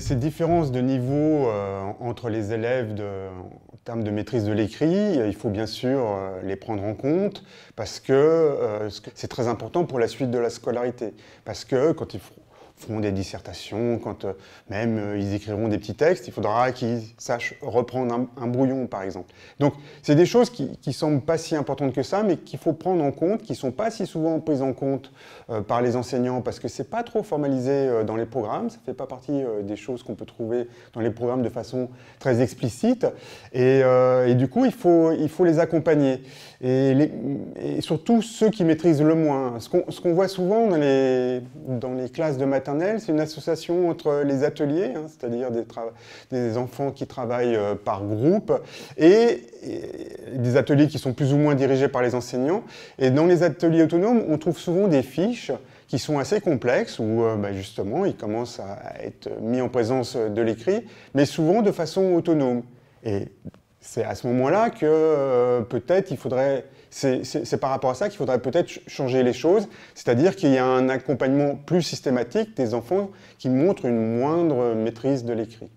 ces, différences de niveau euh, entre les élèves de, en termes de maîtrise de l'écrit, il faut bien sûr euh, les prendre en compte parce euh, que c'est très important pour la suite de la scolarité. Parce que quand ils font des dissertations, quand euh, même euh, ils écriront des petits textes, il faudra qu'ils sachent reprendre un, brouillon, par exemple. Donc, c'est des choses qui, ne semblent pas si importantes que ça, mais qu'il faut prendre en compte, qui sont pas si souvent prises en compte euh, par les enseignants, parce que c'est pas trop formalisé dans les programmes, ça fait pas partie des choses qu'on peut trouver dans les programmes de façon très explicite, et, et du coup, il faut, il faut les accompagner. Et, les, surtout ceux qui maîtrisent le moins. Ce qu'on voit souvent dans les, dans les classes de maths c'est une association entre les ateliers, hein, c'est-à-dire des, enfants qui travaillent euh, par groupe, et, des ateliers qui sont plus ou moins dirigés par les enseignants. Et dans les ateliers autonomes, on trouve souvent des fiches qui sont assez complexes, où euh, bah, justement, ils commencent à être mis en présence euh, de l'écrit, mais souvent de façon autonome c'est à ce moment-là que euh, peut-être il faudrait, c'est par rapport à ça qu'il faudrait peut-être changer les choses, c'est-à-dire qu'il y a un accompagnement plus systématique des enfants qui montrent une moindre maîtrise de l'écrit.